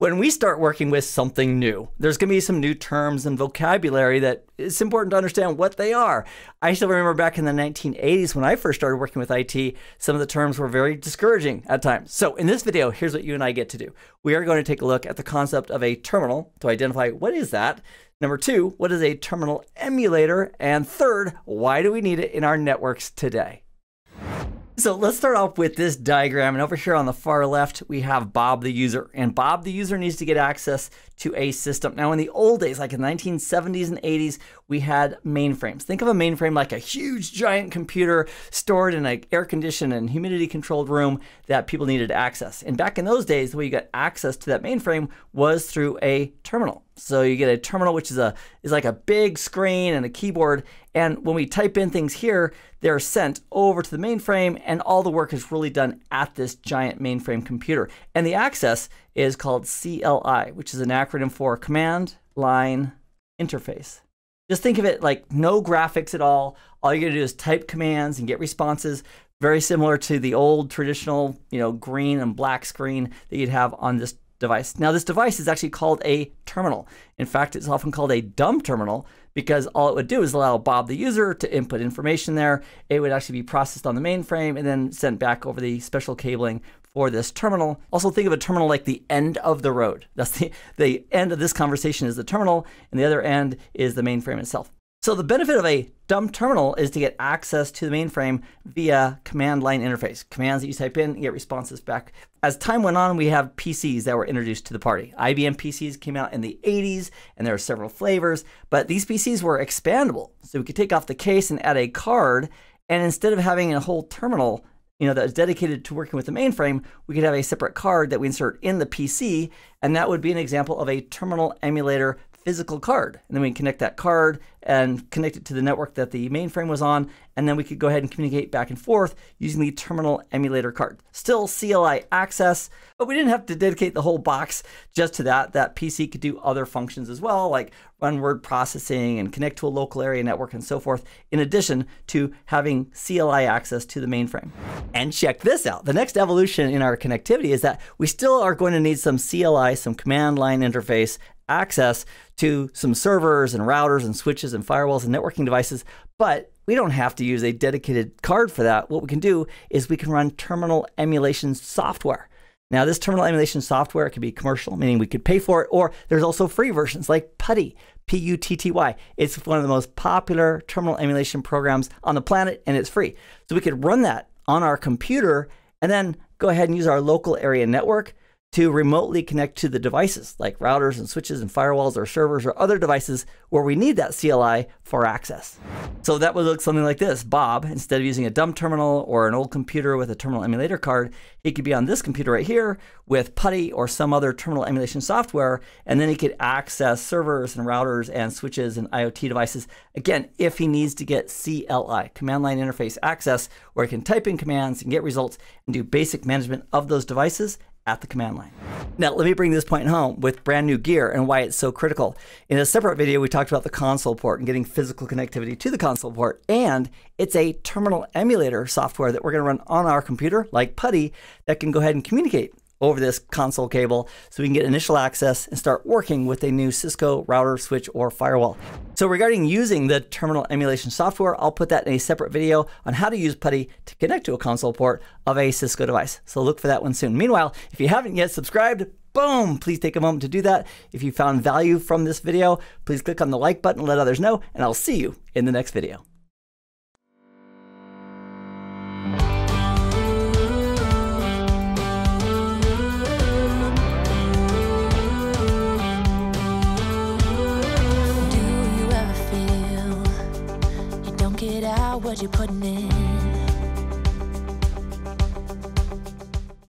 when we start working with something new, there's going to be some new terms and vocabulary that it's important to understand what they are. I still remember back in the 1980s when I first started working with IT, some of the terms were very discouraging at times. So in this video, here's what you and I get to do. We are going to take a look at the concept of a terminal to identify what is that. Number two, what is a terminal emulator? And third, why do we need it in our networks today? So let's start off with this diagram. And over here on the far left, we have Bob the user. And Bob the user needs to get access to a system. Now, in the old days, like in the 1970s and 80s, we had mainframes. Think of a mainframe like a huge giant computer stored in an air conditioned and humidity controlled room that people needed access. And back in those days, the way you got access to that mainframe was through a terminal. So you get a terminal, which is a is like a big screen and a keyboard. And when we type in things here, they're sent over to the mainframe, and all the work is really done at this giant mainframe computer. And the access is called CLI, which is an acronym for Command Line Interface. Just think of it like no graphics at all. All you're gonna do is type commands and get responses. Very similar to the old traditional, you know, green and black screen that you'd have on this device. Now, this device is actually called a terminal. In fact, it's often called a dumb terminal because all it would do is allow Bob the user to input information there. It would actually be processed on the mainframe and then sent back over the special cabling for this terminal. Also think of a terminal like the end of the road. That's the, the end of this conversation is the terminal and the other end is the mainframe itself. So the benefit of a dumb terminal is to get access to the mainframe via command line interface. Commands that you type in, you get responses back. As time went on, we have PCs that were introduced to the party. IBM PCs came out in the 80s, and there are several flavors, but these PCs were expandable. So we could take off the case and add a card, and instead of having a whole terminal you know, that was dedicated to working with the mainframe, we could have a separate card that we insert in the PC, and that would be an example of a terminal emulator physical card. And then we can connect that card and connect it to the network that the mainframe was on. And then we could go ahead and communicate back and forth using the terminal emulator card. Still CLI access, but we didn't have to dedicate the whole box just to that. That PC could do other functions as well, like run word processing and connect to a local area network and so forth, in addition to having CLI access to the mainframe. And check this out. The next evolution in our connectivity is that we still are going to need some CLI, some command line interface access to some servers and routers and switches and firewalls and networking devices, but we don't have to use a dedicated card for that. What we can do is we can run terminal emulation software. Now, this terminal emulation software it could be commercial, meaning we could pay for it, or there's also free versions like PuTTY, P-U-T-T-Y. It's one of the most popular terminal emulation programs on the planet, and it's free. So we could run that on our computer and then go ahead and use our local area network to remotely connect to the devices like routers and switches and firewalls or servers or other devices where we need that CLI for access. So that would look something like this. Bob, instead of using a dumb terminal or an old computer with a terminal emulator card, he could be on this computer right here with PuTTY or some other terminal emulation software, and then he could access servers and routers and switches and IoT devices, again, if he needs to get CLI, command line interface access, where he can type in commands and get results and do basic management of those devices at the command line. Now, let me bring this point home with brand new gear and why it's so critical. In a separate video, we talked about the console port and getting physical connectivity to the console port, and it's a terminal emulator software that we're going to run on our computer, like PuTTY, that can go ahead and communicate over this console cable so we can get initial access and start working with a new Cisco router, switch, or firewall. So regarding using the terminal emulation software, I'll put that in a separate video on how to use PuTTY to connect to a console port of a Cisco device. So look for that one soon. Meanwhile, if you haven't yet subscribed, boom, please take a moment to do that. If you found value from this video, please click on the like button, let others know, and I'll see you in the next video. what you're putting in.